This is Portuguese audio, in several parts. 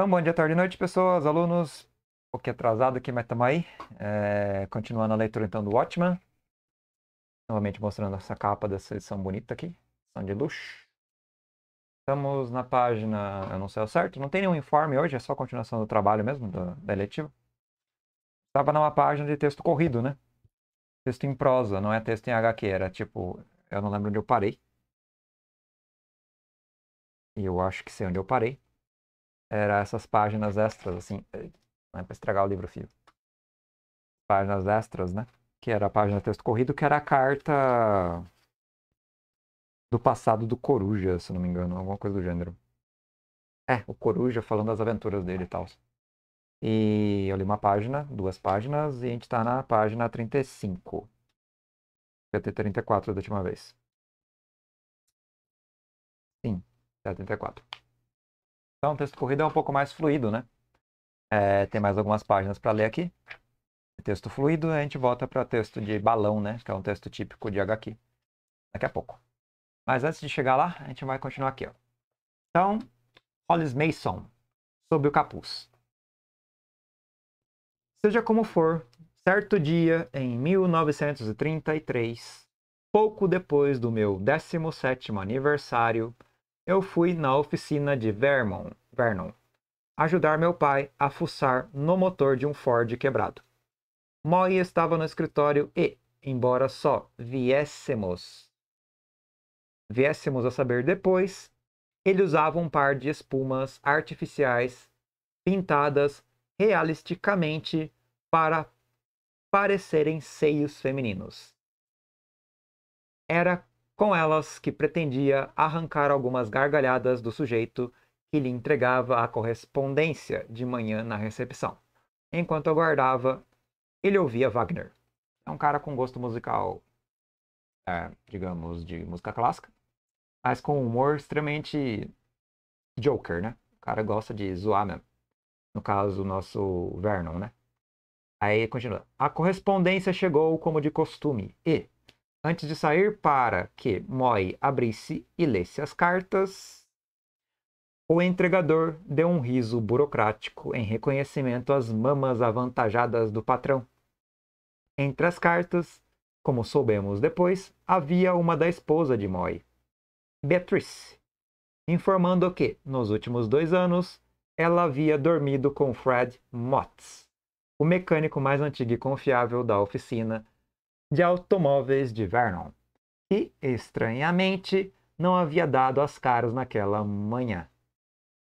Então, bom dia, tarde e noite, pessoas, alunos. Um pouquinho atrasado aqui, mas estamos aí. É, continuando a leitura, então, do Watchman. Novamente mostrando essa capa dessa edição bonita aqui. Edição de luxo. Estamos na página, eu não sei o certo, não tem nenhum informe hoje, é só continuação do trabalho mesmo, da, da eletiva. Estava numa página de texto corrido, né? Texto em prosa, não é texto em HQ, era tipo, eu não lembro onde eu parei. E eu acho que sei onde eu parei era essas páginas extras, assim, eh, não é para estragar o livro fio. Páginas extras, né? Que era a página texto corrido, que era a carta do passado do Coruja, se não me engano, alguma coisa do gênero. É, o Coruja falando das aventuras dele e tal. E eu li uma página, duas páginas, e a gente tá na página 35. Eu ter 34 da última vez. Sim, 74. Então, o texto corrido é um pouco mais fluido, né? É, tem mais algumas páginas para ler aqui. Texto fluido, a gente volta para texto de balão, né? Que é um texto típico de HQ. Daqui a pouco. Mas antes de chegar lá, a gente vai continuar aqui. Ó. Então, Hollis Mason, sob o capuz. Seja como for, certo dia em 1933, pouco depois do meu 17 aniversário, eu fui na oficina de Vernon, Vernon ajudar meu pai a fuçar no motor de um Ford quebrado. Moi estava no escritório e, embora só viéssemos viéssemos a saber depois, ele usava um par de espumas artificiais pintadas realisticamente para parecerem seios femininos. Era com elas que pretendia arrancar algumas gargalhadas do sujeito que lhe entregava a correspondência de manhã na recepção. Enquanto aguardava, ele ouvia Wagner. É um cara com gosto musical, é, digamos, de música clássica, mas com humor extremamente Joker, né? O cara gosta de zoar mesmo. No caso, o nosso Vernon, né? Aí continua. A correspondência chegou como de costume e, Antes de sair para que Moi abrisse e lesse as cartas, o entregador deu um riso burocrático em reconhecimento às mamas avantajadas do patrão. Entre as cartas, como soubemos depois, havia uma da esposa de Moi, Beatrice, informando que, nos últimos dois anos, ela havia dormido com Fred Motts, o mecânico mais antigo e confiável da oficina, de automóveis de Vernon, que, estranhamente, não havia dado as caras naquela manhã.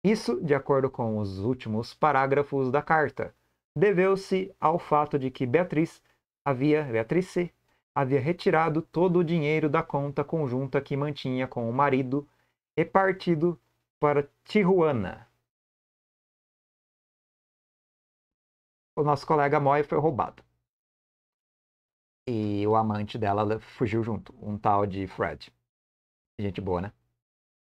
Isso, de acordo com os últimos parágrafos da carta, deveu-se ao fato de que Beatriz havia Beatrice havia retirado todo o dinheiro da conta conjunta que mantinha com o marido e partido para Tijuana. O nosso colega Moy foi roubado. E o amante dela fugiu junto, um tal de Fred. Gente boa, né?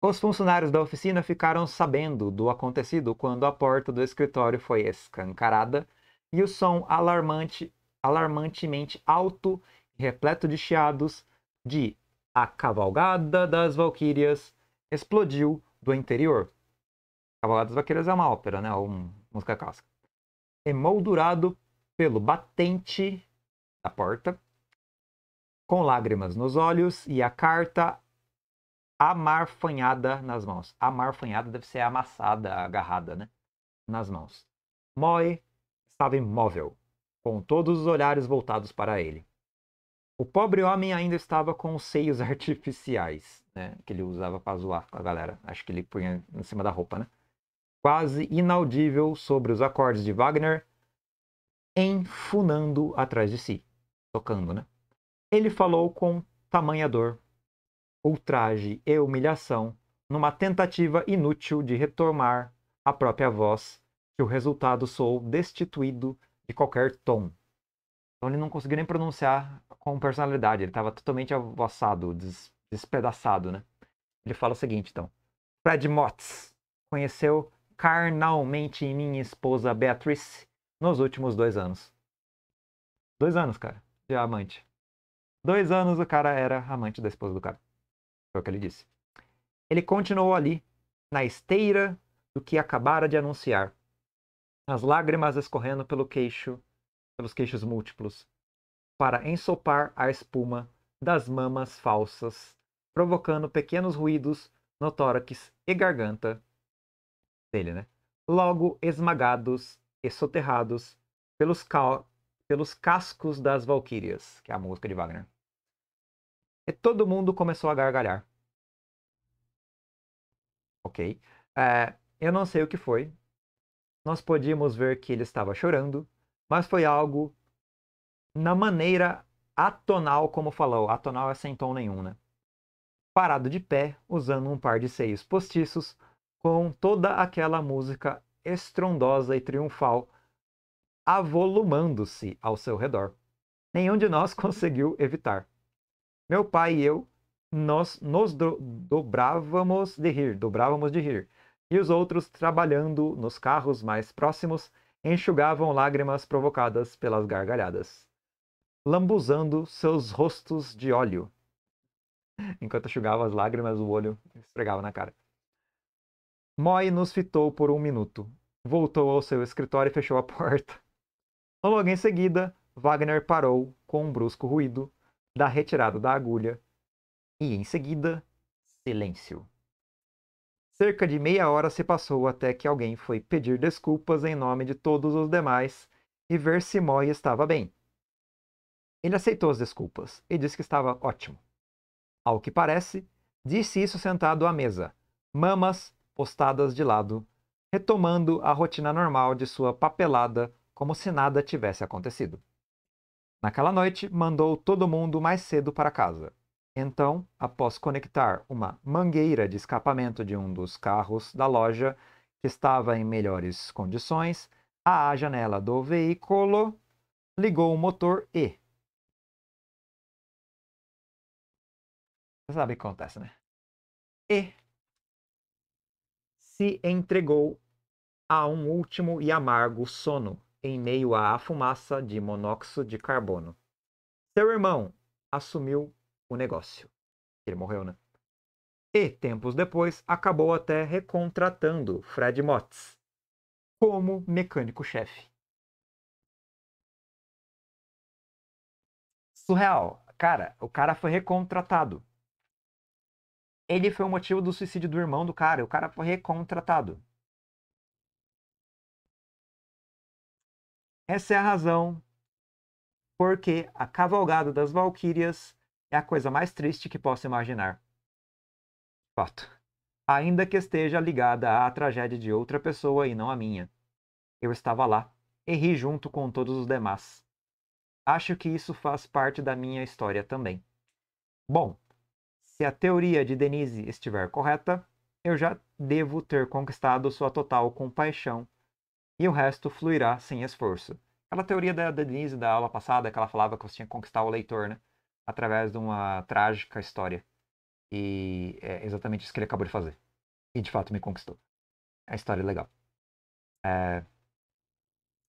Os funcionários da oficina ficaram sabendo do acontecido quando a porta do escritório foi escancarada e o som alarmante, alarmantemente alto e repleto de chiados de A Cavalgada das Valquírias explodiu do interior. Cavalgada das Valquírias é uma ópera, né? uma música clássica. Emoldurado pelo batente da porta, com lágrimas nos olhos e a carta amarfanhada nas mãos. Amarfanhada deve ser amassada, agarrada, né? Nas mãos. Moe estava imóvel, com todos os olhares voltados para ele. O pobre homem ainda estava com os seios artificiais, né? Que ele usava para zoar com a galera. Acho que ele punha em cima da roupa, né? Quase inaudível sobre os acordes de Wagner, enfunando atrás de si tocando, né? Ele falou com tamanha dor, ultraje e humilhação, numa tentativa inútil de retomar a própria voz, que o resultado sou destituído de qualquer tom. Então ele não conseguiu nem pronunciar com personalidade, ele estava totalmente avassado, des despedaçado, né? Ele fala o seguinte, então. Fred Motz conheceu carnalmente minha esposa Beatrice nos últimos dois anos. Dois anos, cara de amante. Dois anos o cara era amante da esposa do cara. Foi o que ele disse. Ele continuou ali, na esteira do que acabara de anunciar, as lágrimas escorrendo pelo queixo, pelos queixos múltiplos, para ensopar a espuma das mamas falsas, provocando pequenos ruídos no tórax e garganta dele, né? Logo esmagados e soterrados pelos, cal pelos cascos das valquírias, que é a música de Wagner. E todo mundo começou a gargalhar. Ok. É, eu não sei o que foi. Nós podíamos ver que ele estava chorando, mas foi algo na maneira atonal, como falou. Atonal é sem tom nenhum, né? Parado de pé, usando um par de seios postiços, com toda aquela música estrondosa e triunfal avolumando-se ao seu redor. Nenhum de nós conseguiu evitar. Meu pai e eu, nós nos do dobrávamos de rir, dobrávamos de rir. E os outros, trabalhando nos carros mais próximos, enxugavam lágrimas provocadas pelas gargalhadas, lambuzando seus rostos de óleo. Enquanto enxugava as lágrimas, o olho esfregava na cara. Moy nos fitou por um minuto, voltou ao seu escritório e fechou a porta. Logo em seguida, Wagner parou com um brusco ruído da retirada da agulha e, em seguida, silêncio. Cerca de meia hora se passou até que alguém foi pedir desculpas em nome de todos os demais e ver se Moy estava bem. Ele aceitou as desculpas e disse que estava ótimo. Ao que parece, disse isso sentado à mesa, mamas postadas de lado, retomando a rotina normal de sua papelada como se nada tivesse acontecido. Naquela noite, mandou todo mundo mais cedo para casa. Então, após conectar uma mangueira de escapamento de um dos carros da loja, que estava em melhores condições, à janela do veículo, ligou o motor e. Você sabe o que acontece, né? E se entregou a um último e amargo sono em meio à fumaça de monóxido de carbono. Seu irmão assumiu o negócio. Ele morreu, né? E, tempos depois, acabou até recontratando Fred Motts como mecânico-chefe. Surreal. Cara, o cara foi recontratado. Ele foi o motivo do suicídio do irmão do cara. O cara foi recontratado. Essa é a razão porque a cavalgada das valquírias é a coisa mais triste que posso imaginar. Fato. Ainda que esteja ligada à tragédia de outra pessoa e não à minha. Eu estava lá e ri junto com todos os demais. Acho que isso faz parte da minha história também. Bom, se a teoria de Denise estiver correta, eu já devo ter conquistado sua total compaixão e o resto fluirá sem esforço. Aquela teoria da Denise da aula passada, que ela falava que você tinha que conquistar o leitor, né? Através de uma trágica história. E é exatamente isso que ele acabou de fazer. E de fato me conquistou. É a história é legal. É...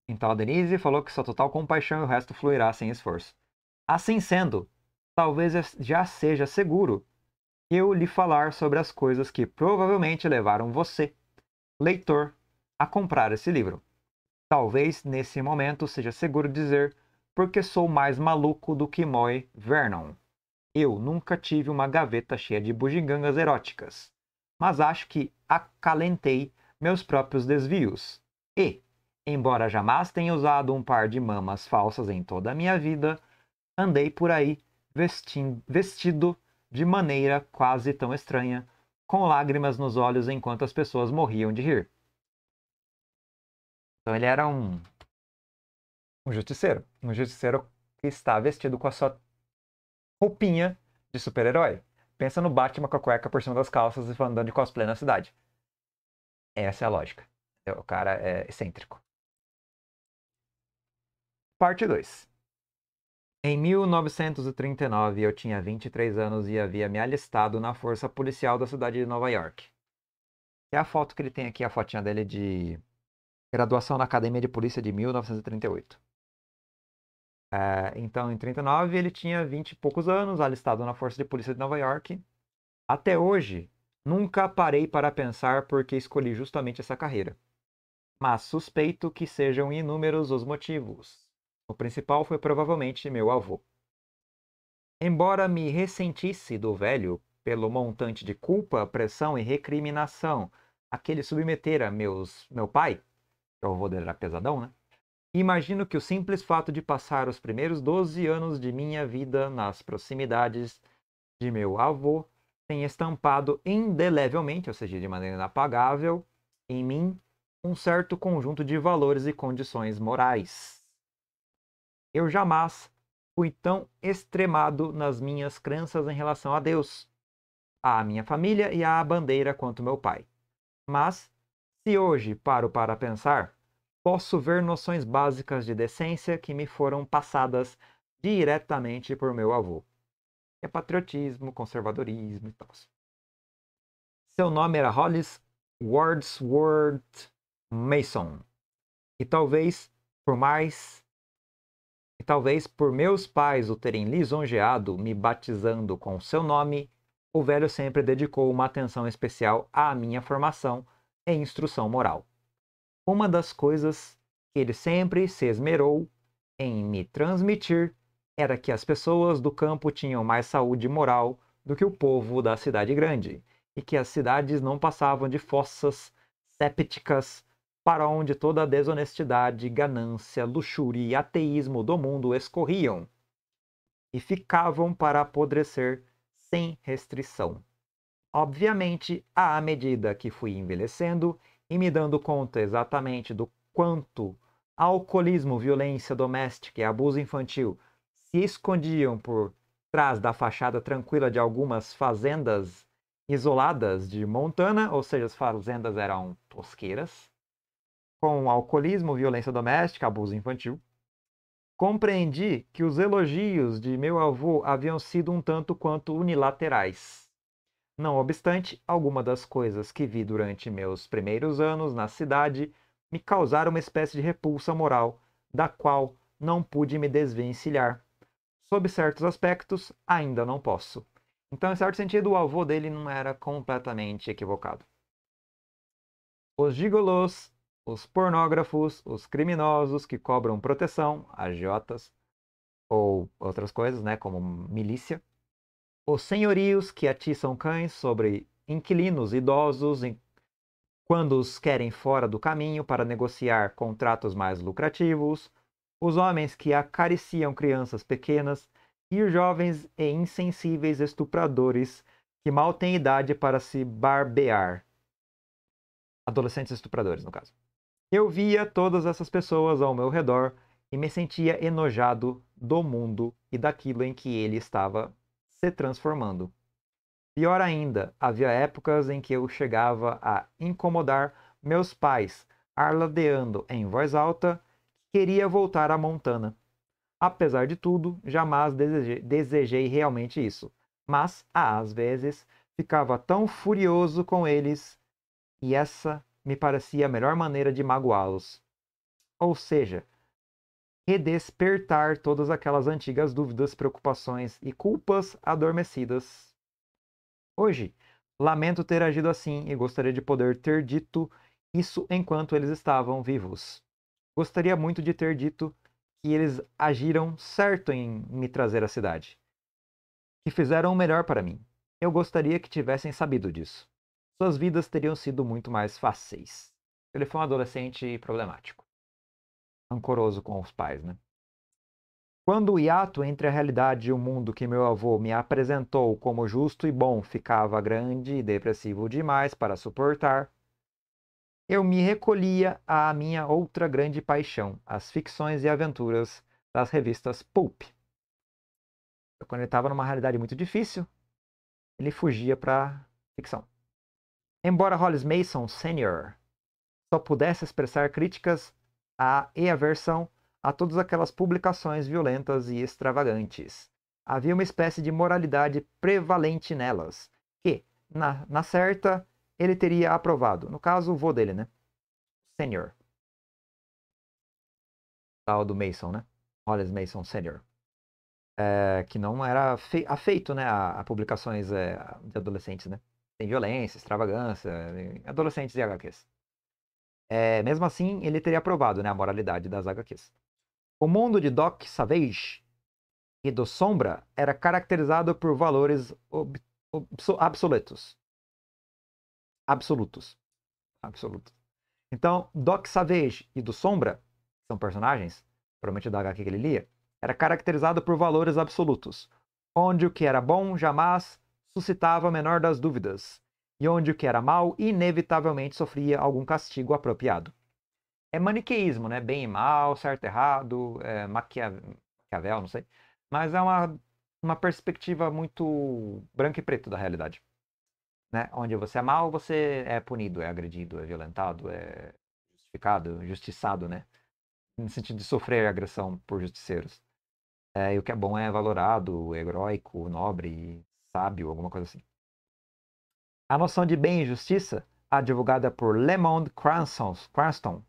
Então a Denise falou que sua total compaixão e o resto fluirá sem esforço. Assim sendo, talvez já seja seguro eu lhe falar sobre as coisas que provavelmente levaram você, leitor, a comprar esse livro. Talvez nesse momento seja seguro dizer porque sou mais maluco do que Moy Vernon. Eu nunca tive uma gaveta cheia de bugigangas eróticas, mas acho que acalentei meus próprios desvios. E, embora jamais tenha usado um par de mamas falsas em toda a minha vida, andei por aí vestindo, vestido de maneira quase tão estranha, com lágrimas nos olhos enquanto as pessoas morriam de rir. Então ele era um um justiceiro, um justiceiro que está vestido com a sua roupinha de super-herói. Pensa no Batman com a cueca por cima das calças e andando de cosplay na cidade. Essa é a lógica. O cara é excêntrico. Parte 2. Em 1939, eu tinha 23 anos e havia me alistado na força policial da cidade de Nova York. É a foto que ele tem aqui, a fotinha dele de graduação na Academia de Polícia de 1938. É, então, em 39, ele tinha 20 e poucos anos, alistado na Força de Polícia de Nova York. Até hoje, nunca parei para pensar por que escolhi justamente essa carreira. Mas suspeito que sejam inúmeros os motivos. O principal foi provavelmente meu avô. Embora me ressentisse do velho pelo montante de culpa, pressão e recriminação a que ele submetera meus, meu pai, que é o avô dele era pesadão, né? Imagino que o simples fato de passar os primeiros 12 anos de minha vida nas proximidades de meu avô tem estampado indelevelmente, ou seja, de maneira inapagável, em mim um certo conjunto de valores e condições morais. Eu jamais fui tão extremado nas minhas crenças em relação a Deus, à minha família e à bandeira quanto meu pai. Mas se hoje paro para pensar, posso ver noções básicas de decência que me foram passadas diretamente por meu avô. É patriotismo, conservadorismo e tal. Seu nome era Hollis Wordsworth Mason. E talvez por mais e talvez por meus pais o terem lisonjeado me batizando com seu nome, o velho sempre dedicou uma atenção especial à minha formação é instrução moral. Uma das coisas que ele sempre se esmerou em me transmitir era que as pessoas do campo tinham mais saúde moral do que o povo da cidade grande, e que as cidades não passavam de fossas sépticas para onde toda a desonestidade, ganância, luxúria e ateísmo do mundo escorriam, e ficavam para apodrecer sem restrição. Obviamente, à medida que fui envelhecendo e me dando conta exatamente do quanto alcoolismo, violência doméstica e abuso infantil se escondiam por trás da fachada tranquila de algumas fazendas isoladas de Montana, ou seja, as fazendas eram tosqueiras, com alcoolismo, violência doméstica, abuso infantil, compreendi que os elogios de meu avô haviam sido um tanto quanto unilaterais. Não obstante, alguma das coisas que vi durante meus primeiros anos na cidade me causaram uma espécie de repulsa moral, da qual não pude me desvencilhar. Sob certos aspectos, ainda não posso. Então, em certo sentido, o avô dele não era completamente equivocado. Os gigolos, os pornógrafos, os criminosos que cobram proteção, agiotas ou outras coisas, né, como milícia, os senhorios que atiçam cães sobre inquilinos idosos quando os querem fora do caminho para negociar contratos mais lucrativos, os homens que acariciam crianças pequenas e os jovens e insensíveis estupradores que mal têm idade para se barbear. Adolescentes estupradores, no caso. Eu via todas essas pessoas ao meu redor e me sentia enojado do mundo e daquilo em que ele estava se transformando. Pior ainda, havia épocas em que eu chegava a incomodar meus pais, arladeando em voz alta que queria voltar a Montana. Apesar de tudo, jamais desejei, desejei realmente isso, mas às vezes ficava tão furioso com eles e essa me parecia a melhor maneira de magoá-los. Ou seja, redespertar todas aquelas antigas dúvidas, preocupações e culpas adormecidas. Hoje, lamento ter agido assim e gostaria de poder ter dito isso enquanto eles estavam vivos. Gostaria muito de ter dito que eles agiram certo em me trazer à cidade, que fizeram o melhor para mim. Eu gostaria que tivessem sabido disso. Suas vidas teriam sido muito mais fáceis. Ele foi um adolescente problemático rancoroso com os pais, né? Quando o hiato entre a realidade e o mundo que meu avô me apresentou como justo e bom ficava grande e depressivo demais para suportar, eu me recolhia à minha outra grande paixão, as ficções e aventuras das revistas pulp. Quando ele estava numa realidade muito difícil, ele fugia para ficção. Embora Hollis Mason Sr. só pudesse expressar críticas a, e aversão a todas aquelas publicações violentas e extravagantes. Havia uma espécie de moralidade prevalente nelas, que, na, na certa, ele teria aprovado. No caso, o vô dele, né? senhor Tal do Mason, né? Hollis Mason Senior. É, que não era afeito né, a, a publicações é, de adolescentes, né? Tem violência, extravagância, adolescentes e HQs. É, mesmo assim, ele teria aprovado né, a moralidade das HQs. O mundo de Doc Savage e do Sombra era caracterizado por valores ob, ob, absolutos. Absolutos. Absolutos. Então, Doc Savage e do Sombra, que são personagens, provavelmente da HQ que ele lia, era caracterizado por valores absolutos, onde o que era bom jamais suscitava a menor das dúvidas, e onde o que era mal inevitavelmente sofria algum castigo apropriado. É maniqueísmo, né? Bem e mal, certo e errado, é, Maquiavel, não sei. Mas é uma, uma perspectiva muito branco e preto da realidade. Né? Onde você é mal, você é punido, é agredido, é violentado, é justificado, justiçado, né? No sentido de sofrer agressão por justiceiros. É, e o que é bom é valorado, heróico, nobre, sábio, alguma coisa assim. A noção de bem e justiça, advogada por Lemond Cranston, Cranston,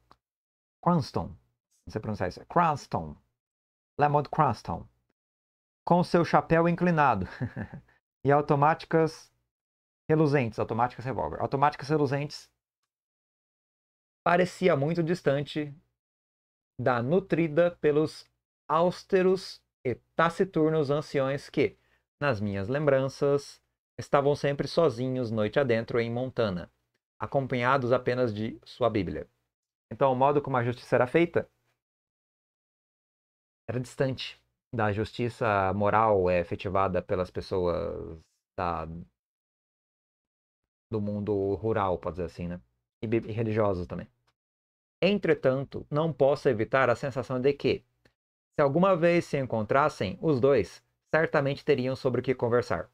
Cranston, não sei pronunciar isso, Cranston, Lemond Cranston, com seu chapéu inclinado e automáticas reluzentes, automáticas revólver, automáticas reluzentes, parecia muito distante da nutrida pelos austeros e taciturnos anciões que, nas minhas lembranças, estavam sempre sozinhos noite adentro em Montana, acompanhados apenas de sua Bíblia. Então, o modo como a justiça era feita era distante da justiça moral é, efetivada pelas pessoas da, do mundo rural, pode dizer assim, né? E, e religiosos também. Entretanto, não posso evitar a sensação de que, se alguma vez se encontrassem, os dois certamente teriam sobre o que conversar.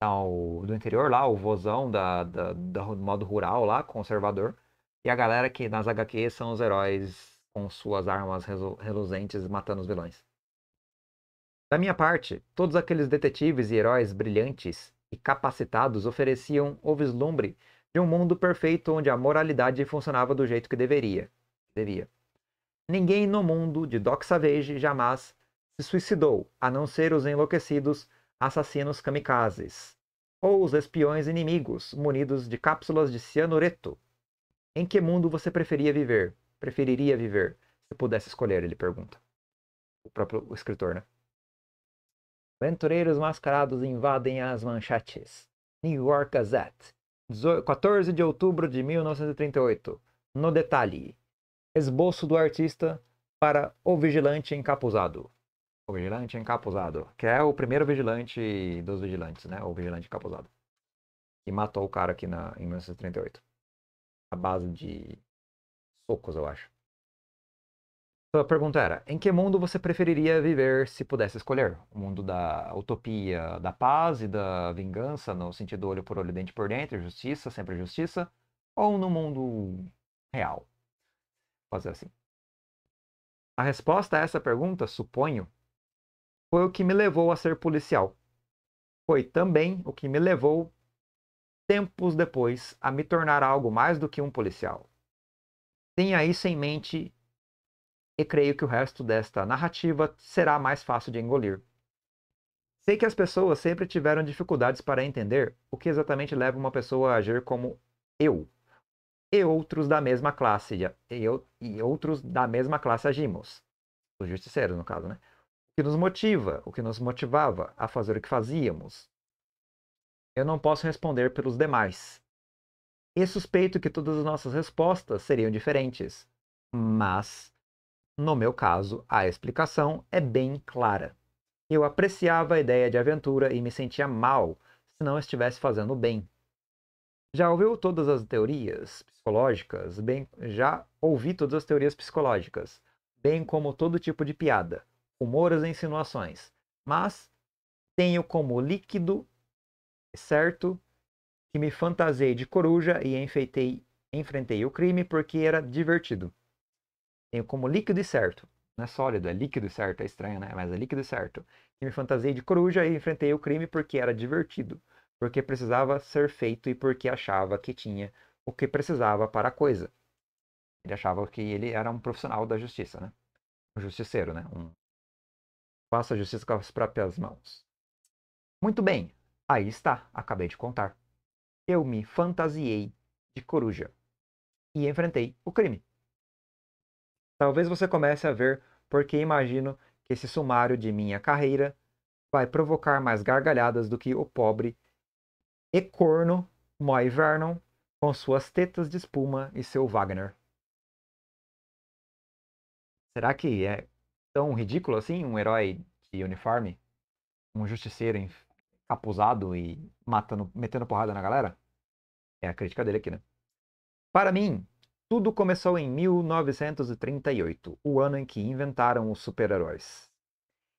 Tá, do interior lá, o vozão da, da, do modo rural lá, conservador. E a galera que nas HQ são os heróis com suas armas reluzentes matando os vilões. Da minha parte, todos aqueles detetives e heróis brilhantes e capacitados ofereciam o vislumbre de um mundo perfeito onde a moralidade funcionava do jeito que deveria. Devia. Ninguém no mundo de Doc Savage jamais se suicidou, a não ser os enlouquecidos assassinos kamikazes, ou os espiões inimigos munidos de cápsulas de cianureto. Em que mundo você preferia viver? Preferiria viver? Se pudesse escolher, ele pergunta. O próprio escritor, né? Aventureiros mascarados invadem as manchetes. New York Gazette, 14 de outubro de 1938. No detalhe: esboço do artista para o vigilante encapuzado. O vigilante encapuzado. Que é o primeiro vigilante dos vigilantes, né? O vigilante encapuzado. Que matou o cara aqui na, em 1938. A base de socos, eu acho. Sua pergunta era: em que mundo você preferiria viver se pudesse escolher? O mundo da utopia, da paz e da vingança, no sentido olho por olho, dente por dente, justiça, sempre justiça? Ou no mundo real? Vou fazer assim. A resposta a essa pergunta, suponho, foi o que me levou a ser policial. Foi também o que me levou, tempos depois, a me tornar algo mais do que um policial. Tenha isso em mente e creio que o resto desta narrativa será mais fácil de engolir. Sei que as pessoas sempre tiveram dificuldades para entender o que exatamente leva uma pessoa a agir como eu e outros da mesma classe e, eu, e outros da mesma classe agimos. Os justiceiros, no caso, né? que nos motiva, o que nos motivava a fazer o que fazíamos. Eu não posso responder pelos demais. E suspeito que todas as nossas respostas seriam diferentes. Mas, no meu caso, a explicação é bem clara. Eu apreciava a ideia de aventura e me sentia mal se não estivesse fazendo bem. Já ouviu todas as teorias psicológicas? Bem, já ouvi todas as teorias psicológicas, bem como todo tipo de piada rumores e insinuações, mas tenho como líquido certo que me fantasei de coruja e enfeitei, enfrentei o crime porque era divertido. Tenho como líquido e certo. Não é sólido, é líquido e certo, é estranho, né? Mas é líquido e certo. Que me fantasei de coruja e enfrentei o crime porque era divertido. Porque precisava ser feito e porque achava que tinha o que precisava para a coisa. Ele achava que ele era um profissional da justiça, né? Um justiceiro, né? Um Faça a justiça com as próprias mãos. Muito bem, aí está, acabei de contar. Eu me fantasiei de coruja e enfrentei o crime. Talvez você comece a ver porque imagino que esse sumário de minha carreira vai provocar mais gargalhadas do que o pobre e corno Moy Vernon com suas tetas de espuma e seu Wagner. Será que é tão ridículo assim, um herói de uniforme, um justiceiro encapuzado e matando, metendo porrada na galera? É a crítica dele aqui, né? Para mim, tudo começou em 1938, o ano em que inventaram os super-heróis.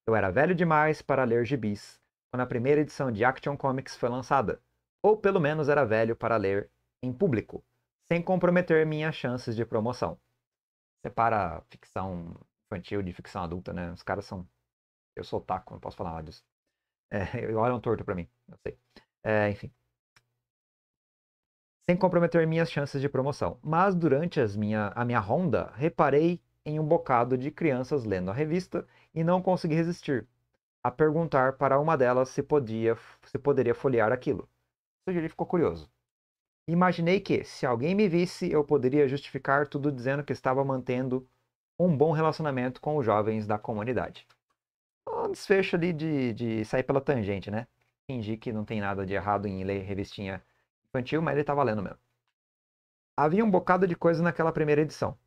Eu era velho demais para ler gibis quando a primeira edição de Action Comics foi lançada, ou pelo menos era velho para ler em público, sem comprometer minhas chances de promoção. Separa ficção infantil, de ficção adulta, né? Os caras são. Eu sou taco, não posso falar nada disso. É, um torto para mim, não sei. É, enfim. Sem comprometer minhas chances de promoção. Mas durante as minha, a minha ronda, reparei em um bocado de crianças lendo a revista e não consegui resistir a perguntar para uma delas se podia se poderia folhear aquilo. Sugeri ficou curioso. Imaginei que, se alguém me visse, eu poderia justificar tudo dizendo que estava mantendo um bom relacionamento com os jovens da comunidade. É um desfecho ali de, de sair pela tangente, né? Fingir que não tem nada de errado em ler revistinha infantil, mas ele estava tá lendo mesmo. Havia um bocado de coisa naquela primeira edição.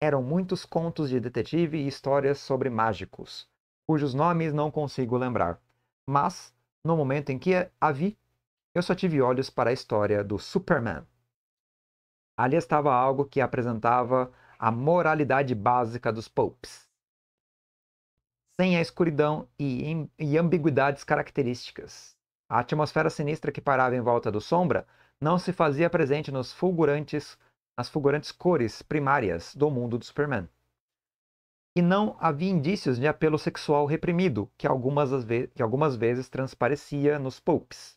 Eram muitos contos de detetive e histórias sobre mágicos, cujos nomes não consigo lembrar. Mas, no momento em que a vi, eu só tive olhos para a história do Superman. Ali estava algo que apresentava a moralidade básica dos popes, sem a escuridão e, e ambiguidades características. A atmosfera sinistra que parava em volta do sombra não se fazia presente nos fulgurantes, nas fulgurantes cores primárias do mundo do Superman. E não havia indícios de apelo sexual reprimido que algumas, que algumas vezes transparecia nos popes.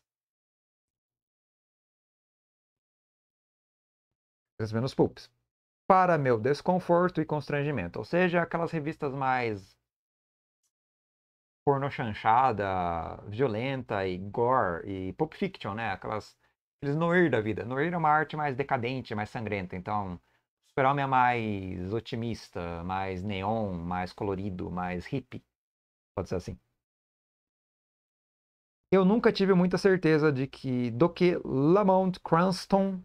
Transparecia nos popes para meu desconforto e constrangimento. Ou seja, aquelas revistas mais porno chanchada, violenta e gore e pop fiction, né? Aquelas eles noir da vida. Noir é uma arte mais decadente, mais sangrenta. Então, super-homem é mais otimista, mais neon, mais colorido, mais hippie. Pode ser assim. Eu nunca tive muita certeza de que do que Lamont Cranston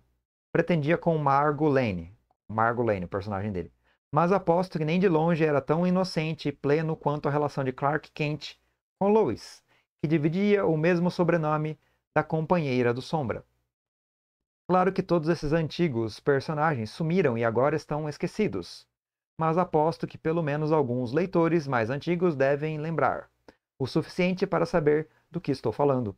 pretendia com Margot Lane. Margo Lane, o personagem dele. Mas aposto que nem de longe era tão inocente e pleno quanto a relação de Clark Kent com Lois, que dividia o mesmo sobrenome da companheira do Sombra. Claro que todos esses antigos personagens sumiram e agora estão esquecidos, mas aposto que pelo menos alguns leitores mais antigos devem lembrar, o suficiente para saber do que estou falando.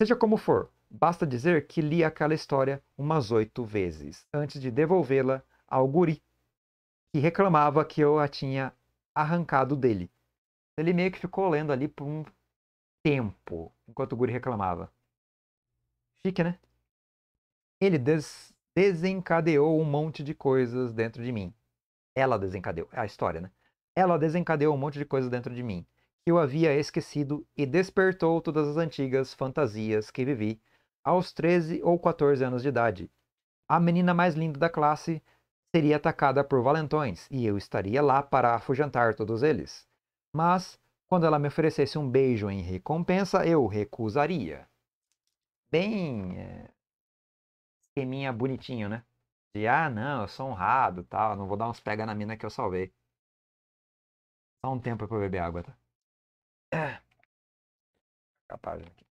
Seja como for, Basta dizer que li aquela história umas oito vezes antes de devolvê-la ao guri, que reclamava que eu a tinha arrancado dele. Ele meio que ficou lendo ali por um tempo, enquanto o guri reclamava. Chique, né? Ele des desencadeou um monte de coisas dentro de mim. Ela desencadeou, é a história, né? Ela desencadeou um monte de coisas dentro de mim que eu havia esquecido e despertou todas as antigas fantasias que vivi aos 13 ou 14 anos de idade. A menina mais linda da classe seria atacada por valentões e eu estaria lá para afugentar todos eles. Mas, quando ela me oferecesse um beijo em recompensa, eu recusaria. Bem. É... Esqueminha bonitinho, né? De ah, não, eu sou honrado tal, não vou dar uns pega na mina que eu salvei. Só um tempo pra beber água, tá? É. Capaz aqui. Né?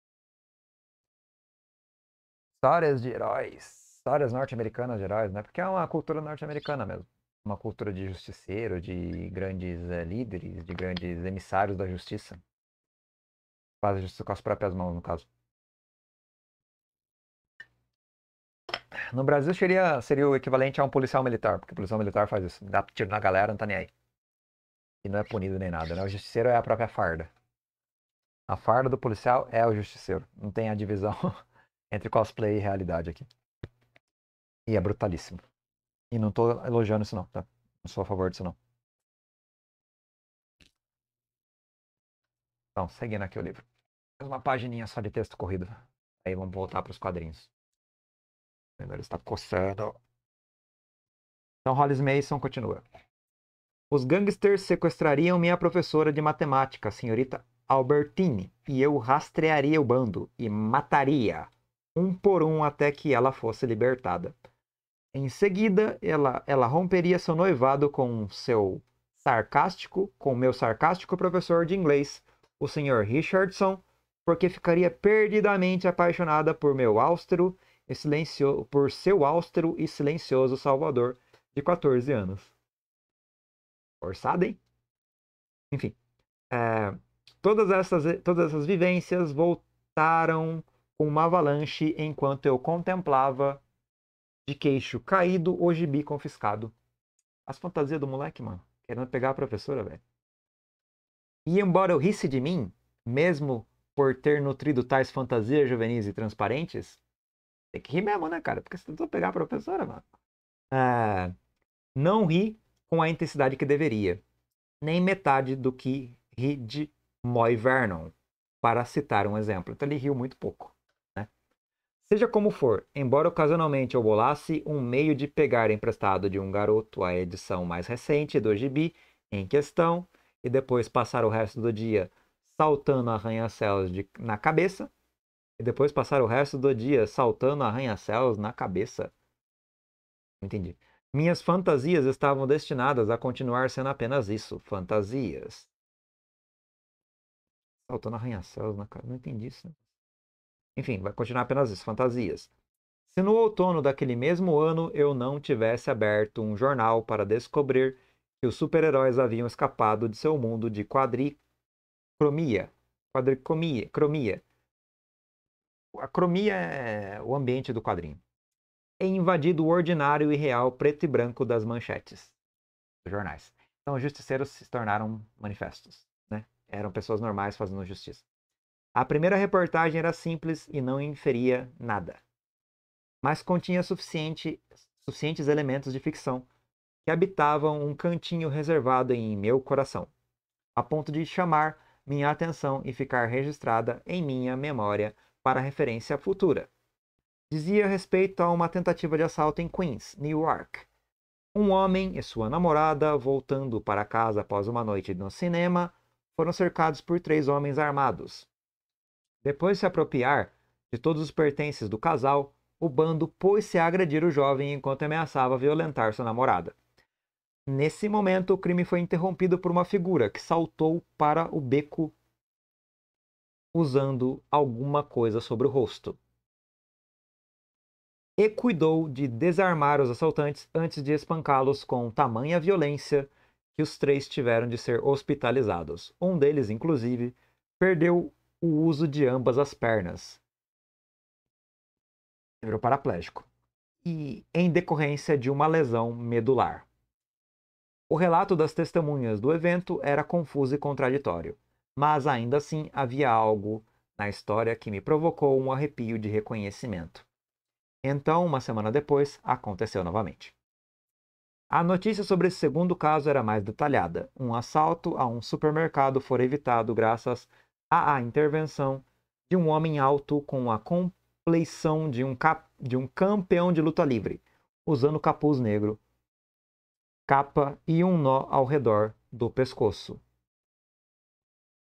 histórias de heróis, histórias norte-americanas de heróis, né? Porque é uma cultura norte-americana mesmo. Uma cultura de justiceiro, de grandes é, líderes, de grandes emissários da justiça. Faz justiça com as próprias mãos, no caso. No Brasil seria, seria o equivalente a um policial militar, porque o policial militar faz isso, dá tiro na galera, não tá nem aí. E não é punido nem nada, né? O justiceiro é a própria farda. A farda do policial é o justiceiro. Não tem a divisão entre cosplay e realidade aqui. E é brutalíssimo. E não tô elogiando isso não, tá? Não sou a favor disso não. Então, seguindo aqui o livro. Uma pagininha só de texto corrido. Aí vamos voltar para os quadrinhos. Ele está coçando. Então, Hollis Mason continua. Os gangsters sequestrariam minha professora de matemática, senhorita Albertini, e eu rastrearia o bando e mataria um por um até que ela fosse libertada. Em seguida, ela, ela romperia seu noivado com seu sarcástico, com meu sarcástico professor de inglês, o Sr. Richardson, porque ficaria perdidamente apaixonada por meu austero e silencio... por seu austero e silencioso Salvador de 14 anos. Forçada, hein? Enfim, é... todas, essas, todas essas vivências voltaram com uma avalanche enquanto eu contemplava, de queixo caído, o gibi confiscado. As fantasias do moleque, mano. Querendo pegar a professora, velho. E embora eu risse de mim, mesmo por ter nutrido tais fantasias juvenis e transparentes, tem que rir mesmo, né, cara? Porque você tentou pegar a professora, mano. Ah, não ri com a intensidade que deveria. Nem metade do que ri de Moy Vernon, para citar um exemplo. Então ele riu muito pouco. Seja como for, embora ocasionalmente eu bolasse um meio de pegar emprestado de um garoto a edição mais recente do gibi em questão e depois passar o resto do dia saltando arranha-céus na cabeça, e depois passar o resto do dia saltando arranha-céus na cabeça. Entendi. Minhas fantasias estavam destinadas a continuar sendo apenas isso, fantasias. Saltando arranha-céus na cabeça. Não entendi isso. Enfim, vai continuar apenas as fantasias. Se no outono daquele mesmo ano eu não tivesse aberto um jornal para descobrir que os super-heróis haviam escapado de seu mundo de quadricromia. Quadricromia. Cromia. A cromia é o ambiente do quadrinho. E é invadido o ordinário e real preto e branco das manchetes dos jornais. Então, os justiceiros se tornaram manifestos, né? Eram pessoas normais fazendo justiça. A primeira reportagem era simples e não inferia nada, mas continha suficiente, suficientes elementos de ficção que habitavam um cantinho reservado em meu coração, a ponto de chamar minha atenção e ficar registrada em minha memória para referência futura. Dizia respeito a uma tentativa de assalto em Queens, New York. Um homem e sua namorada, voltando para casa após uma noite no cinema, foram cercados por três homens armados. Depois de se apropriar de todos os pertences do casal, o bando pôs-se a agredir o jovem enquanto ameaçava violentar sua namorada. Nesse momento, o crime foi interrompido por uma figura que saltou para o beco usando alguma coisa sobre o rosto. E cuidou de desarmar os assaltantes antes de espancá-los com tamanha violência que os três tiveram de ser hospitalizados. Um deles, inclusive, perdeu o uso de ambas as pernas. Virou paraplégico. E em decorrência de uma lesão medular. O relato das testemunhas do evento era confuso e contraditório, mas ainda assim havia algo na história que me provocou um arrepio de reconhecimento. Então, uma semana depois, aconteceu novamente. A notícia sobre esse segundo caso era mais detalhada. Um assalto a um supermercado foi evitado graças a intervenção de um homem alto com a compleição de um, cap... de um campeão de luta livre, usando capuz negro, capa e um nó ao redor do pescoço.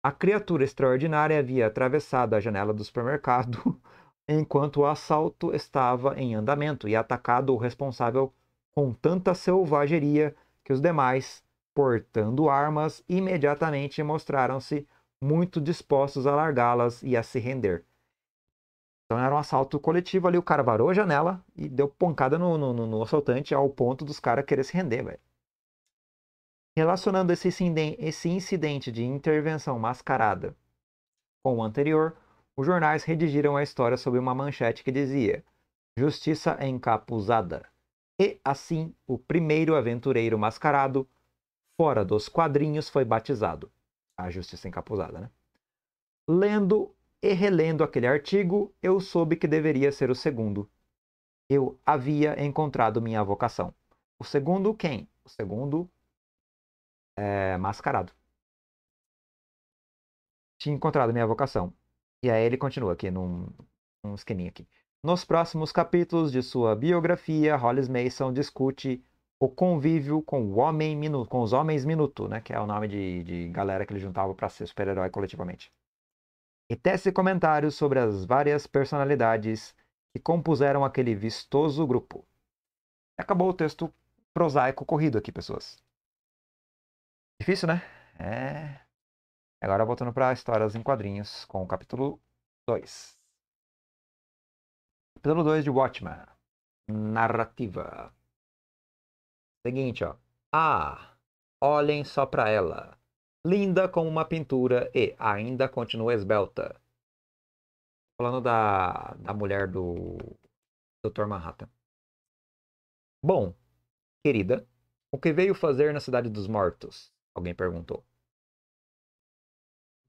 A criatura extraordinária havia atravessado a janela do supermercado enquanto o assalto estava em andamento e atacado o responsável com tanta selvageria que os demais, portando armas, imediatamente mostraram-se muito dispostos a largá-las e a se render. Então era um assalto coletivo ali, o cara varou a janela e deu pancada no, no, no assaltante ao ponto dos caras querer se render, velho. Relacionando esse, esse incidente de intervenção mascarada com o anterior, os jornais redigiram a história sob uma manchete que dizia Justiça encapuzada. E assim, o primeiro aventureiro mascarado, fora dos quadrinhos, foi batizado a justiça encapuzada, né? Lendo e relendo aquele artigo, eu soube que deveria ser o segundo. Eu havia encontrado minha vocação. O segundo quem? O segundo é, mascarado. Tinha encontrado minha vocação. E aí ele continua aqui num, num esqueminha aqui. Nos próximos capítulos de sua biografia, Hollis Mason discute o convívio com o homem minuto, com os homens minuto, né? Que é o nome de, de galera que ele juntava para ser super-herói coletivamente. E tece comentários sobre as várias personalidades que compuseram aquele vistoso grupo. Acabou o texto prosaico corrido aqui, pessoas. Difícil, né? É. Agora voltando para histórias em quadrinhos com o capítulo 2. Capítulo 2 de Watchman. Narrativa. Seguinte, ó. Ah, olhem só para ela. Linda como uma pintura e ainda continua esbelta. Falando da, da mulher do Dr. Manhattan. Bom, querida, o que veio fazer na Cidade dos Mortos? Alguém perguntou.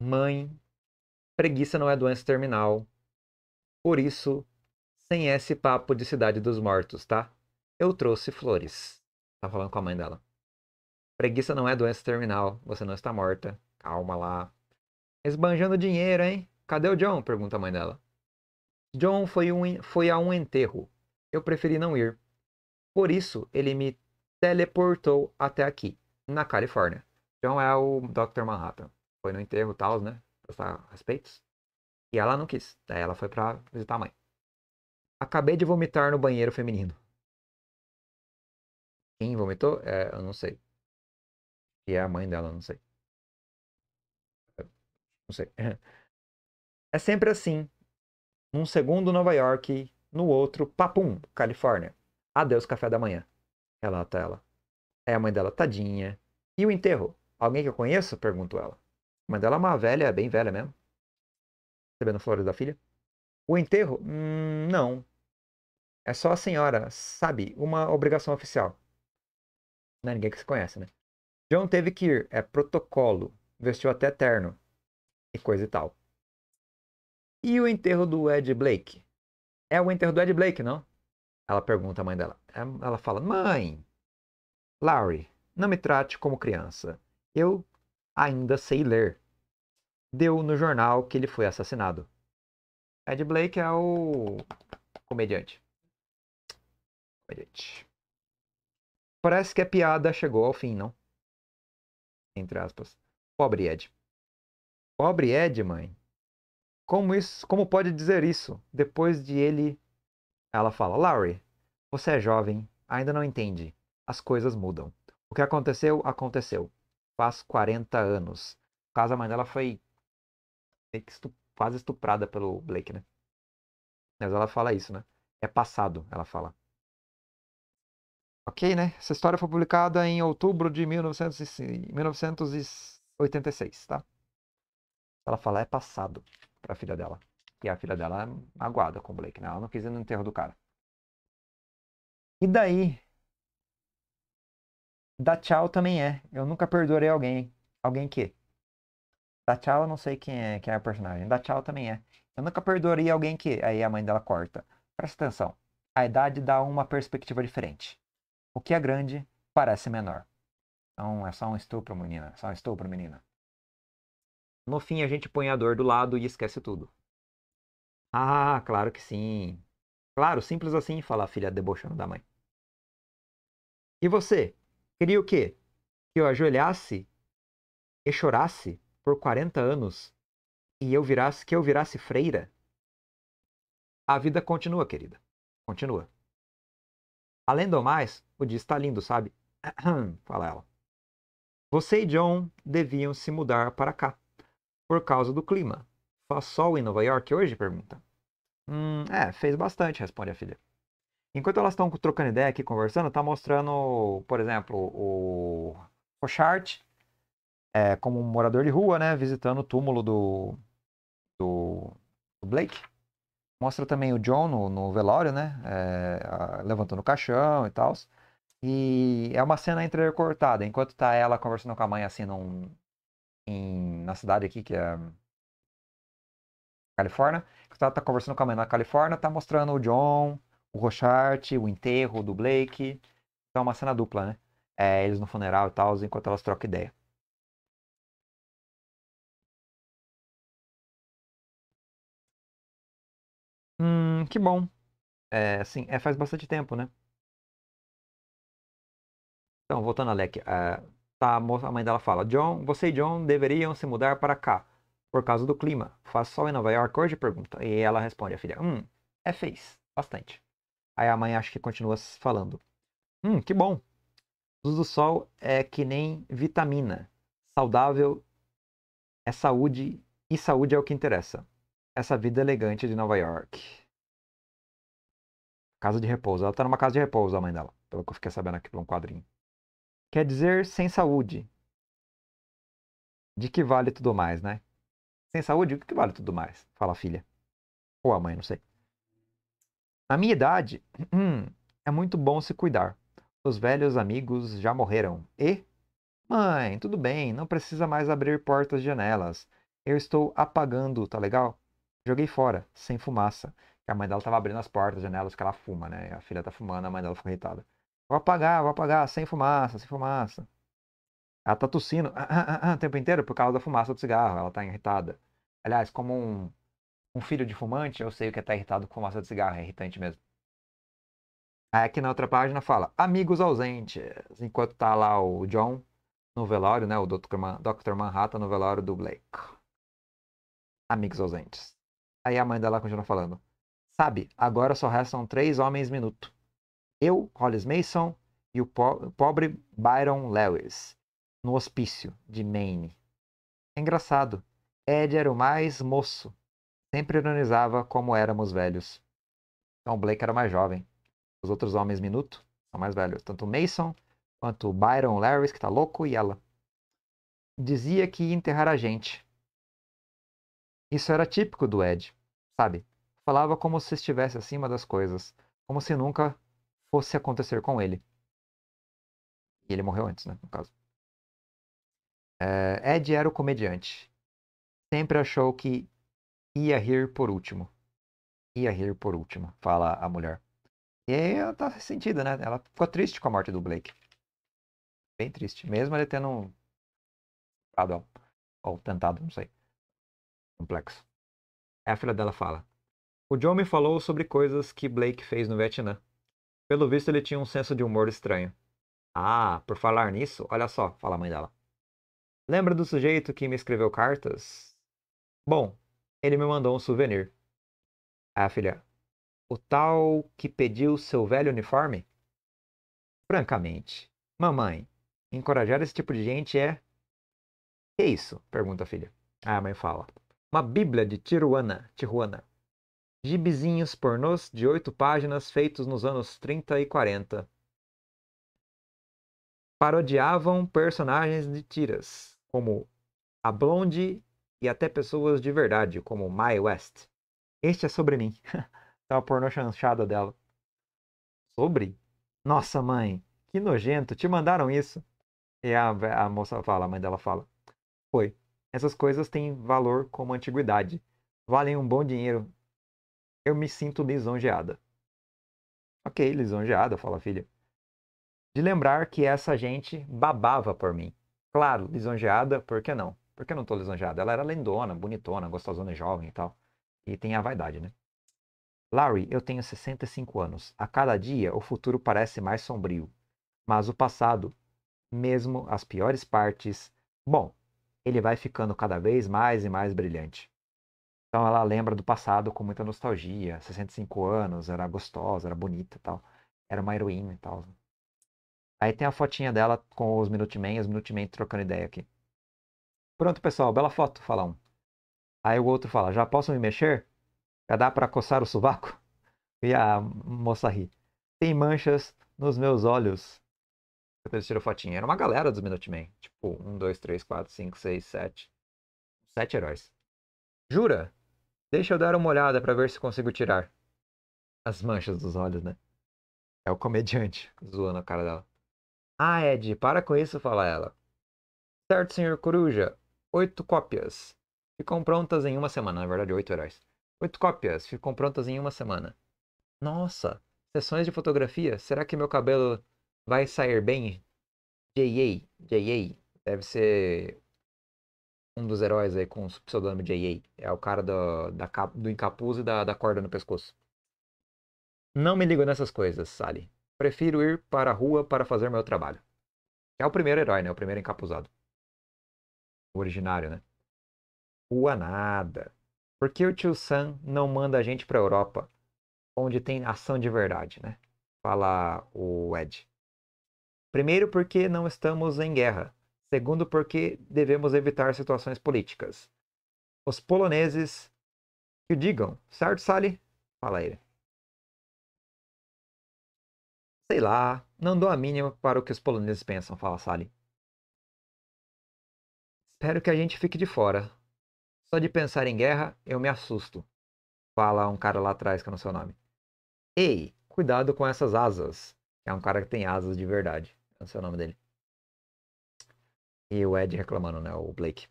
Mãe, preguiça não é doença terminal. Por isso, sem esse papo de Cidade dos Mortos, tá? Eu trouxe flores tá falando com a mãe dela. Preguiça não é doença terminal, você não está morta. Calma lá. Esbanjando dinheiro, hein? Cadê o John? pergunta a mãe dela. John foi, um, foi a um enterro. Eu preferi não ir. Por isso, ele me teleportou até aqui, na Califórnia. John é o Dr. Manhattan. Foi no enterro tal, né? Prestar respeitos. E ela não quis. Daí ela foi pra visitar a mãe. Acabei de vomitar no banheiro feminino. Quem vomitou? É, eu não sei. E é a mãe dela, não sei. É, não sei. É sempre assim. Num segundo, Nova York. No outro, papum, Califórnia. Adeus, café da manhã. Relata ela. É a mãe dela, tadinha. E o enterro? Alguém que eu conheço? Pergunto ela. A mãe dela é uma velha, bem velha mesmo. Recebendo flores da filha. O enterro? Hum, não. É só a senhora, sabe? Uma obrigação oficial. Não é ninguém que se conhece, né? John teve que ir, é protocolo. Vestiu até terno. E coisa e tal. E o enterro do Ed Blake? É o enterro do Ed Blake, não? Ela pergunta à mãe dela. É, ela fala: Mãe, Larry, não me trate como criança. Eu ainda sei ler. Deu no jornal que ele foi assassinado. Ed Blake é o comediante. Comediante. Parece que a piada chegou ao fim, não? Entre aspas. Pobre Ed. Pobre Ed, mãe. Como isso, como pode dizer isso depois de ele Ela fala: "Larry, você é jovem, ainda não entende. As coisas mudam. O que aconteceu, aconteceu. Faz 40 anos. No caso, a mãe dela foi quase estuprada pelo Blake, né? Mas ela fala isso, né? É passado, ela fala. Ok, né? Essa história foi publicada em outubro de 1986, tá? Ela fala, é passado pra filha dela. E a filha dela aguarda com o Blake, né? Ela não quis ir no enterro do cara. E daí? Dar tchau também é. Eu nunca perdoarei alguém. Alguém que? Dar tchau, eu não sei quem é, quem é o personagem. Dar tchau também é. Eu nunca perdoarei alguém que. Aí a mãe dela corta. Presta atenção. A idade dá uma perspectiva diferente. O que é grande parece menor. Então é só um estupro, menina. É só um estupro, menina. No fim, a gente põe a dor do lado e esquece tudo. Ah, claro que sim. Claro, simples assim, fala a filha debochando da mãe. E você? Queria o quê? Que eu ajoelhasse e chorasse por 40 anos e eu virasse que eu virasse freira? A vida continua, querida. Continua. Além do mais, o dia está lindo, sabe? Fala ela. Você e John deviam se mudar para cá, por causa do clima. Faz sol em Nova York hoje? Pergunta. Hum, é, fez bastante, responde a filha. Enquanto elas estão trocando ideia aqui, conversando, tá mostrando, por exemplo, o Rochart é, como um morador de rua, né? Visitando o túmulo do, do, do Blake. Mostra também o John no, no velório, né? É, levantando o caixão e tal. E é uma cena entrecortada. Enquanto tá ela conversando com a mãe, assim, num, em, na cidade aqui, que é Califórnia. Enquanto ela tá conversando com a mãe na Califórnia, tá mostrando o John, o Rochart, o enterro do Blake. Então é uma cena dupla, né? É, eles no funeral e tal, enquanto elas trocam ideia. Hum, que bom. É, sim, é, faz bastante tempo, né? Então, voltando a Leque. É, tá, a, a mãe dela fala: John, você e John deveriam se mudar para cá, por causa do clima. Faz sol em Nova York hoje? Pergunta. E ela responde: a filha: Hum, é fez, bastante. Aí a mãe acha que continua falando: Hum, que bom. Luz do sol é que nem vitamina. Saudável é saúde e saúde é o que interessa essa vida elegante de Nova York. Casa de repouso. Ela tá numa casa de repouso, a mãe dela, pelo que eu fiquei sabendo aqui por um quadrinho. Quer dizer sem saúde. De que vale tudo mais, né? Sem saúde, o que vale tudo mais? Fala a filha. Ou a mãe, não sei. Na minha idade, é muito bom se cuidar. Os velhos amigos já morreram. E? Mãe, tudo bem, não precisa mais abrir portas e janelas. Eu estou apagando, tá legal? Joguei fora, sem fumaça. a mãe dela tava abrindo as portas, janelas, que ela fuma, né? A filha tá fumando, a mãe dela ficou irritada. Vou apagar, vou apagar, sem fumaça, sem fumaça. Ela tá tossindo ah, ah, ah, ah o tempo inteiro por causa da fumaça do cigarro, ela tá irritada. Aliás, como um, um filho de fumante, eu sei o que é estar tá irritado com fumaça de cigarro, é irritante mesmo. Aí aqui na outra página fala, amigos ausentes. Enquanto tá lá o John no velório, né? O Dr. Man, Dr. Manhattan no velório do Blake. Amigos ausentes. Aí a mãe dela continua falando. Sabe, agora só restam três homens minuto. Eu, Hollis Mason e o po pobre Byron Lewis, no hospício de Maine. É engraçado. Ed era o mais moço. Sempre ironizava como éramos velhos. Então Blake era mais jovem. Os outros homens minuto são mais velhos. Tanto Mason quanto Byron Lewis, que tá louco, e ela. Dizia que ia enterrar a gente. Isso era típico do Ed, sabe? Falava como se estivesse acima das coisas, como se nunca fosse acontecer com ele. E ele morreu antes, né? No caso. É, Ed era o comediante. Sempre achou que ia rir por último. Ia rir por último, fala a mulher. E aí ela tá sentida, né? Ela ficou triste com a morte do Blake. Bem triste. Mesmo ele tendo um. Ah, ou tentado, não sei complexo. Aí a filha dela fala: O John me falou sobre coisas que Blake fez no Vietnã. Pelo visto, ele tinha um senso de humor estranho. Ah, por falar nisso, olha só, fala a mãe dela. Lembra do sujeito que me escreveu cartas? Bom, ele me mandou um souvenir. Aí a filha: O tal que pediu seu velho uniforme? Francamente, mamãe, encorajar esse tipo de gente é. Que isso? pergunta a filha. Aí a mãe fala: uma Bíblia de Tijuana, Tijuana. Gibizinhos pornôs de oito páginas feitos nos anos 30 e 40. Parodiavam personagens de tiras, como a Blonde e até pessoas de verdade, como Mai West. Este é sobre mim. tá uma pornô chanchada dela. Sobre? Nossa mãe, que nojento, te mandaram isso. E a, a moça fala, a mãe dela fala. Foi. Essas coisas têm valor como antiguidade. Valem um bom dinheiro. Eu me sinto lisonjeada. Ok, lisonjeada, fala a filha. De lembrar que essa gente babava por mim. Claro, lisonjeada, por que não? Por que eu não tô lisonjeada? Ela era lendona, bonitona, gostosona, jovem e tal. E tem a vaidade, né? Larry, eu tenho 65 anos. A cada dia o futuro parece mais sombrio. Mas o passado, mesmo as piores partes. Bom, ele vai ficando cada vez mais e mais brilhante. Então ela lembra do passado com muita nostalgia, 65 anos, era gostosa, era bonita tal. Era uma heroína e tal. Aí tem a fotinha dela com os Minutemen, os Minutemen trocando ideia aqui. Pronto, pessoal, bela foto, fala um. Aí o outro fala, já posso me mexer? Já dá para coçar o sovaco? E a moça ri. Tem manchas nos meus olhos. A terceira fotinha. Era uma galera dos Minutemen. Tipo, um, dois, três, quatro, cinco, seis, sete. Sete heróis. Jura? Deixa eu dar uma olhada para ver se consigo tirar. As manchas dos olhos, né? É o comediante zoando a cara dela. Ah, Ed, para com isso, fala ela. Certo, senhor Coruja. Oito cópias. Ficam prontas em uma semana. Na verdade, oito heróis. Oito cópias. Ficam prontas em uma semana. Nossa, sessões de fotografia? Será que meu cabelo vai sair bem J.A. J.A. Deve ser um dos heróis aí com o pseudônimo J.A. É o cara do, da, do encapuz e da, da corda no pescoço. Não me ligo nessas coisas, Sally. Prefiro ir para a rua para fazer meu trabalho. É o primeiro herói, né? O primeiro encapuzado. O originário, né? Rua nada. Por que o tio Sam não manda a gente para Europa, onde tem ação de verdade, né? Fala o Ed. Primeiro, porque não estamos em guerra. Segundo, porque devemos evitar situações políticas. Os poloneses que digam, certo, Sally? Fala ele. Sei lá, não dou a mínima para o que os poloneses pensam, fala Sally. Espero que a gente fique de fora. Só de pensar em guerra, eu me assusto. Fala um cara lá atrás que eu não sei o nome. Ei, cuidado com essas asas. É um cara que tem asas de verdade. Não sei o nome dele. E o Ed reclamando, né? O Blake.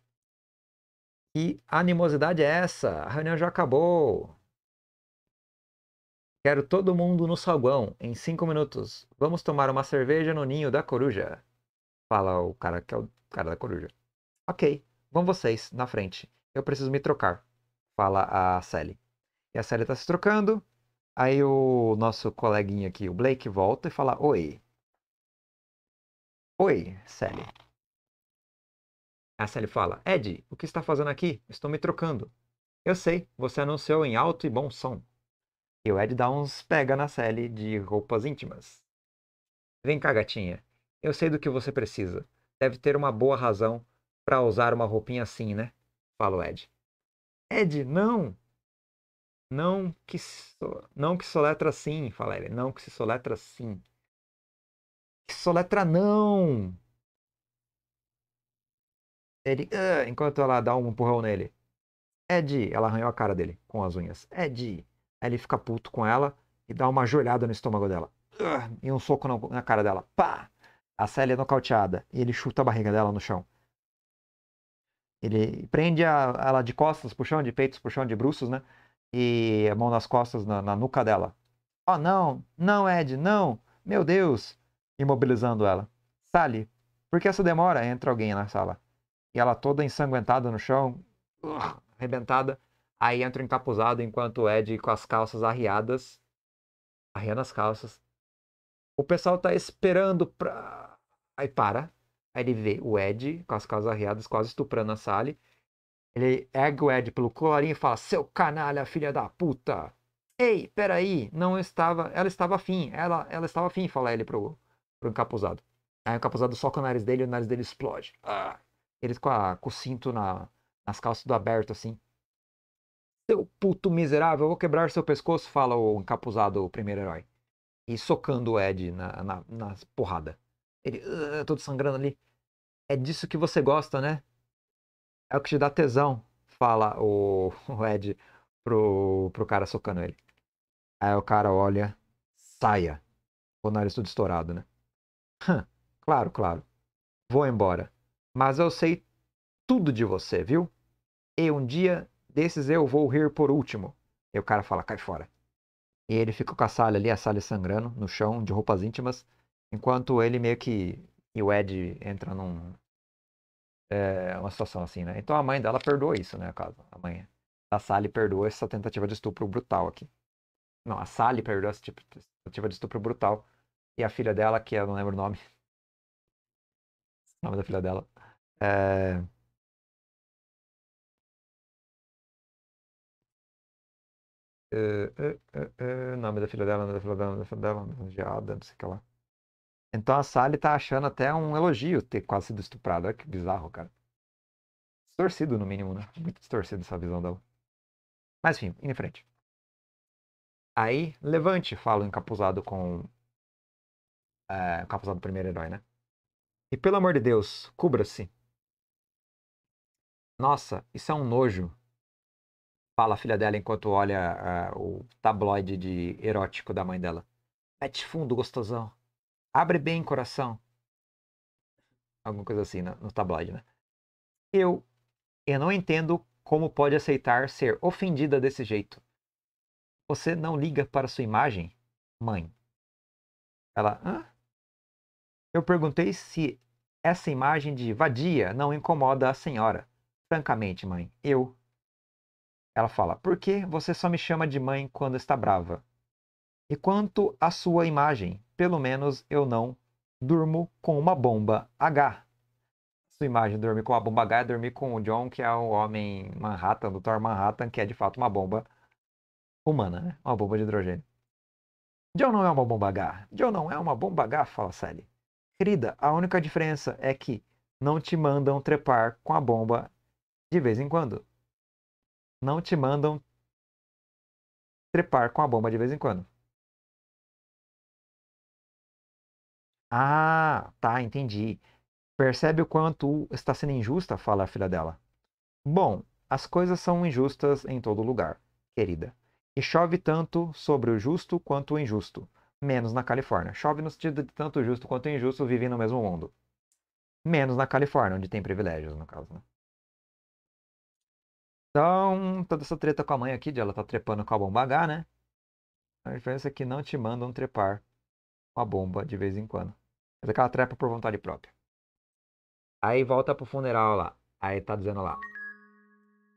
Que animosidade é essa? A reunião já acabou. Quero todo mundo no salgão em cinco minutos. Vamos tomar uma cerveja no ninho da coruja. Fala o cara que é o cara da coruja. Ok, vão vocês na frente. Eu preciso me trocar. Fala a Sally. E a Sally tá se trocando. Aí o nosso coleguinha aqui, o Blake, volta e fala: Oi. Oi, Sally. A Sally fala: Ed, o que está fazendo aqui? Estou me trocando. Eu sei, você anunciou em alto e bom som. E o Ed dá uns pega na Sally de roupas íntimas. Vem cá, gatinha. Eu sei do que você precisa. Deve ter uma boa razão para usar uma roupinha assim, né? Fala o Ed. Ed, não! Não que, so... não que soletra assim, fala ele. Não que se soletra assim soletra não! Ele, uh, enquanto ela dá um empurrão nele. É Ed, ela arranhou a cara dele com as unhas. É Ed. Aí ele fica puto com ela e dá uma joelhada no estômago dela. Uh, e um soco na, na, cara dela. Pá! A Sally é nocauteada e ele chuta a barriga dela no chão. Ele prende a, ela de costas pro chão, de peitos pro chão, de bruços, né? E a mão nas costas, na, na nuca dela. Oh, não! Não, Ed, não! Meu Deus! imobilizando ela. Sally, por que essa demora? Entra alguém na sala. E ela toda ensanguentada no chão, arrebentada. Aí entra o encapuzado enquanto o Ed com as calças arriadas. Arriando as calças. O pessoal tá esperando pra. Aí para. Aí ele vê o Ed com as calças arriadas, quase estuprando a Sally. Ele ergue o Ed pelo colarinho e fala: Seu canalha, filha da puta! Ei, peraí, não estava. Ela estava afim, ela, ela estava afim, fala ele pro, pro encapuzado. Aí o encapuzado soca o nariz dele e o nariz dele explode. Ah, com, a, com o cinto na, nas calças do aberto, assim. Seu puto miserável, eu vou quebrar seu pescoço, fala o encapuzado, o primeiro herói. E socando o Ed na, na, na porrada. Ele, uh, todo sangrando ali. É disso que você gosta, né? É o que te dá tesão, fala o, o Ed pro, pro cara socando ele. Aí o cara olha, saia. Com o nariz tudo estourado, né? claro, claro. Vou embora. Mas eu sei tudo de você, viu? E um dia desses eu vou rir por último. E o cara fala, cai fora. E ele fica com a Sally ali, a Sally é sangrando no chão, de roupas íntimas, enquanto ele meio que. E o Ed entra num. É, uma situação assim, né? Então a mãe dela perdoa isso, né? Caso a mãe da Sally perdoa essa tentativa de estupro brutal aqui. Não, a Sally perdoa essa tipo tentativa de estupro brutal e a filha dela, que eu não lembro o nome. O nome da filha dela. É... Uh, uh, uh, nome da filha dela, nome da filha dela, nome da filha dela, geada, não sei o que lá. Então a Sally tá achando até um elogio ter quase sido estuprada. Olha que bizarro, cara. Distorcido, no mínimo, né? Muito distorcido essa visão dela. Mas enfim, indo em frente. Aí, Levante fala o encapuzado com é, o capuzado do primeiro herói, né? E pelo amor de Deus, cubra-se. Nossa, isso é um nojo. Fala a filha dela enquanto olha uh, o tabloide de erótico da mãe dela. Mete fundo, gostosão. Abre bem, coração. Alguma coisa assim no, no tabloide, né? Eu, eu não entendo como pode aceitar ser ofendida desse jeito. Você não liga para sua imagem, mãe. Ela, hã? Eu perguntei se essa imagem de vadia não incomoda a senhora. Francamente, mãe, eu. Ela fala: Por que você só me chama de mãe quando está brava? E quanto à sua imagem, pelo menos eu não durmo com uma bomba H. Sua imagem dormir com uma bomba H é dormir com o John, que é o homem Manhattan, do Thor Manhattan, que é de fato uma bomba humana, né? Uma bomba de hidrogênio. John não é uma bomba H. John não é uma bomba H, fala Sally. Querida, a única diferença é que não te mandam trepar com a bomba de vez em quando. Não te mandam trepar com a bomba de vez em quando. Ah, tá, entendi. Percebe o quanto está sendo injusta, fala a filha dela. Bom, as coisas são injustas em todo lugar, querida. E chove tanto sobre o justo quanto o injusto menos na Califórnia. Chove no sentido de tanto justo quanto injusto vivem no mesmo mundo. Menos na Califórnia, onde tem privilégios, no caso, né? Então, toda essa treta com a mãe aqui, de ela tá trepando com a bomba H, né? A diferença é que não te mandam trepar com a bomba de vez em quando. Mas aquela é trepa por vontade própria. Aí volta pro funeral lá. Aí tá dizendo lá.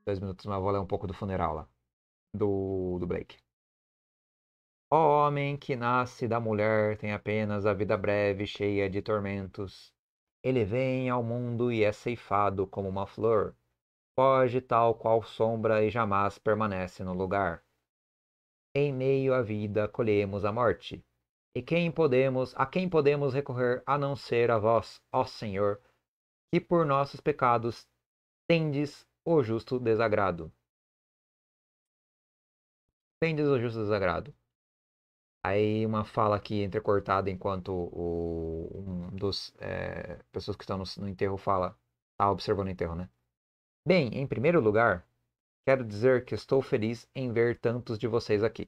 Dois minutos, mas eu vou ler um pouco do funeral lá. Do, do Blake. Ó homem que nasce da mulher, tem apenas a vida breve, cheia de tormentos. Ele vem ao mundo e é ceifado como uma flor. Foge tal qual sombra e jamais permanece no lugar. Em meio à vida colhemos a morte. E quem podemos, a quem podemos recorrer a não ser a vós, ó Senhor, que por nossos pecados tendes o justo desagrado. Tendes o justo desagrado. Aí uma fala aqui entrecortada enquanto o, um dos é, pessoas que estão no, no enterro fala, tá observando o enterro, né? Bem, em primeiro lugar, quero dizer que estou feliz em ver tantos de vocês aqui.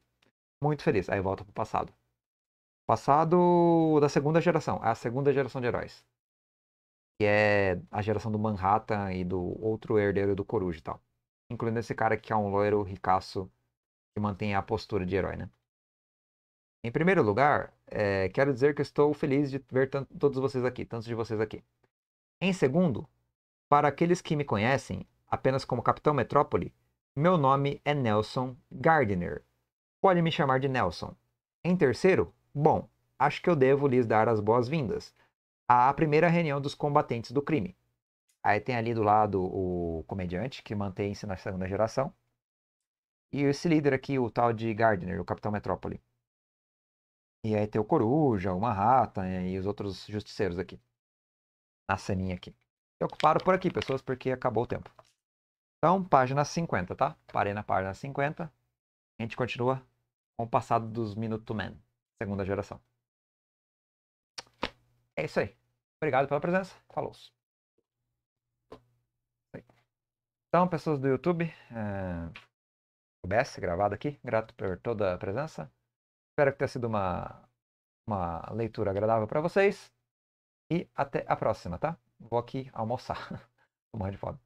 Muito feliz. Aí volta para o passado. Passado da segunda geração, é a segunda geração de heróis. Que é a geração do Manhattan e do outro herdeiro do Coruja e tal. Incluindo esse cara que é um loiro ricaço que mantém a postura de herói, né? Em primeiro lugar, é, quero dizer que estou feliz de ver todos vocês aqui, tantos de vocês aqui. Em segundo, para aqueles que me conhecem apenas como Capitão Metrópole, meu nome é Nelson Gardner. Pode me chamar de Nelson. Em terceiro, bom, acho que eu devo lhes dar as boas-vindas à primeira reunião dos combatentes do crime. Aí tem ali do lado o comediante, que mantém-se na segunda geração. E esse líder aqui, o tal de Gardner, o Capitão Metrópole. E aí tem o Coruja, uma Rata e os outros justiceiros aqui. Na ceninha aqui. Eu paro por aqui, pessoas, porque acabou o tempo. Então, página 50, tá? Parei na página 50. A gente continua com o passado dos Minutemen, segunda geração. É isso aí. Obrigado pela presença. Falou. Então, pessoas do YouTube, é... Eh, OBS gravado aqui. Grato por toda a presença. Espero que tenha sido uma, uma leitura agradável para vocês. E até a próxima, tá? Vou aqui almoçar. Tô morrendo de fome.